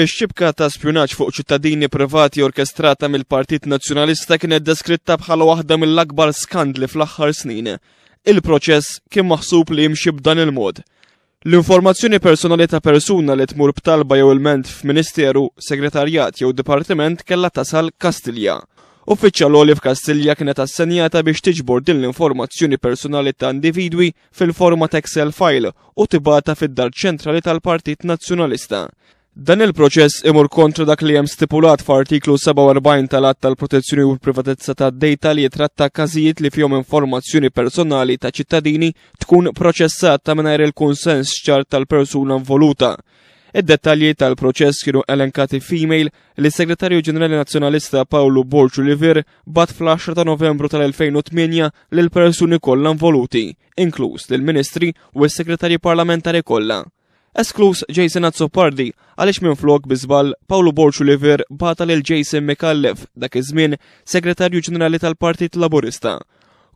Ix-xibka ta' spjunaġġ fuq ċittadini privati orkestrata mill-Partit Nazzjonalista kienet deskritta bħala waħda mill-akbar skandli fl-aħħar snin. Il-proċess kien maħsub li jimxi b'dan il-mod. L-informazzjoni personali ta' persuna li tmur b'talba jew il-ment f'ministeru, segretarjat jew dipartiment kellha tasal Kastilja. Uffiċjal oli f'Kastilja kienet assenjata biex tiġbor din l-informazzjoni personali ta' individwi fil-forma Excel file u tibata fid-dar ċentrali tal-Partit Nazzjonalista. Dan il-proċess imur kontra dak li hemm stipulat f'artiklu 47 tal-att tal-protezzjoni u privatezza ta' data li jitratta każijiet li fihom informazzjoni personali ta' ċittadini tkun proċessata mingħajr il-kunsens ċar tal-persuna voluta. Id-dettalji tal-proċess kienu elenkati f'email li segretarju ġenerali nazzjonalista Paolo Borġu Livir bat fl-10 ta' novembru tal-2008 lil persuni kollha voluti, inkluż lill-Ministri u s-Segretarji Parlamentari kollha esklus Jason Azzopardi għaliex minn flok bizbal Paolo Borċu Liver bata lil Jason Mikallef dak iż-żmien segretarju ġenerali tal-Partit Laburista.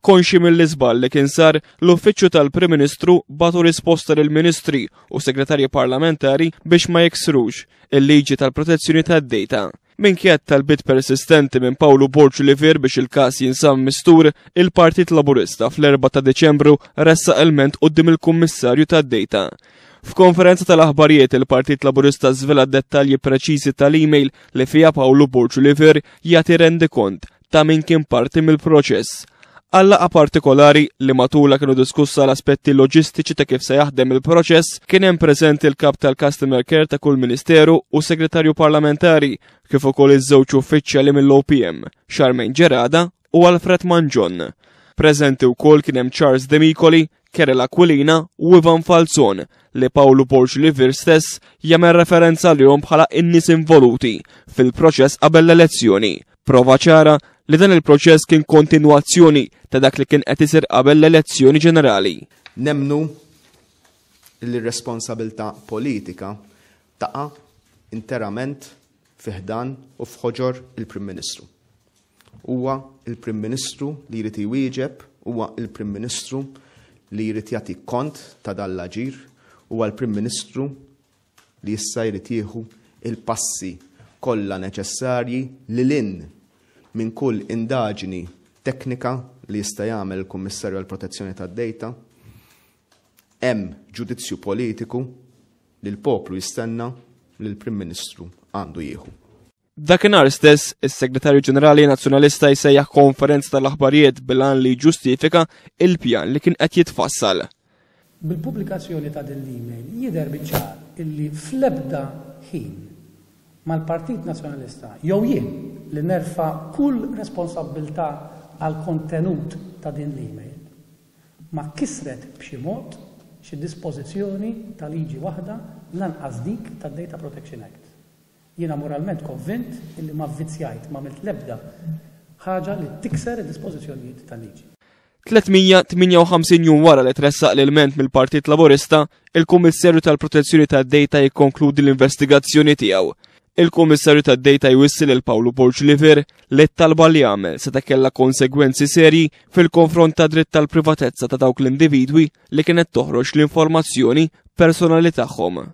Konxi mill-izbal li kien sar l-uffiċċju tal-Prim Ministru batu risposta lill ministri u segretarji parlamentari biex ma jeksrux il-liġi tal-protezzjoni tad-dejta. Minkjed tal-bit persistenti minn Paolo li Livir biex il-kas jinsam mistur, il-Partit Laburista fl-4 ta' Deċembru ressa elment qoddim il-Kummissarju tad-Dejta. F'konferenza tal-aħbarijiet il-Partit Laburista zvela dettalji preċiżi tal-email li fija Paolo li Livir jagħti rendi kont ta' min kien parti mill-proċess għallaqa partikolari li matula kienu diskussa l-aspetti loġistiċi ta' kif se jaħdem il-proċess kien hemm preżenti l-kap tal-Customer Care ta' kull Ministeru u segretarju parlamentari kif ukoll iż-żewġ uffiċjali mill-OPM, Charmaine Gerada u Alfred Manjon. Preżenti wkoll kien hemm Charles Demicoli, Kerel Aquilina u Ivan Falzon li Paolo Borġ vir stess jagħmel referenza li bħala in-nies involuti fil-proċess qabel l-elezzjoni. Prova ċara li dan il-proċess kien kontinuazzjoni ta' dak li kien qed isir qabel l-elezzjoni ġenerali. Nemnu l-responsabilità politika taqa interament fiħdan u fħoġor il-Prim Ministru. Huwa il-Prim Ministru li jrid iwieġeb, huwa il-Prim Ministru li jrid jagħti kont ta' dan l-aġir, huwa l-Prim Ministru li issa jrid il-passi kollha neċessarji li lin minn kull indaġni teknika li jista' jagħmel il-Kummissarju għall protezzjoni tad-dejta, hemm ġudizzju politiku li l-poplu jistenna li l-Prim Ministru għandu jieħu. Dakinhar stess, is-Segretarju Ġenerali Nazzjonalista jsejjaħ konferenza tal-aħbarijiet bil-għan li ġustifika il-pjan li kien qed jitfassal. Bil-pubblikazzjoni ta' din l-email jidher biċċar illi fl-ebda ħin mal-Partit Nazjonalista jew jien li nerfa kull responsabilità għal kontenut ta' din l-email. Ma kisret b'xi mod xi dispożizzjoni ta' liġi waħda lanqas dik ta' Data Protection Act. Jiena moralment konvint illi ma vizzjajt ma mill lebda ħaġa li tikser id-dispożizzjonijiet ta' liġi. 358 jum wara li tressaq l-ilment mill-Partit Laborista, il-Kummissarju tal-Protezzjoni tad-Data jikkonkludi l-investigazzjoni tiegħu Il-Komissarju tad dejta jwissil il Pawlu Porċliver li t-talba li għamel se kella konsegwenzi serji fil-konfront ta' dritt tal-privatezza ta' dawk l-individwi li kienet toħroġ l-informazzjoni personali tagħhom.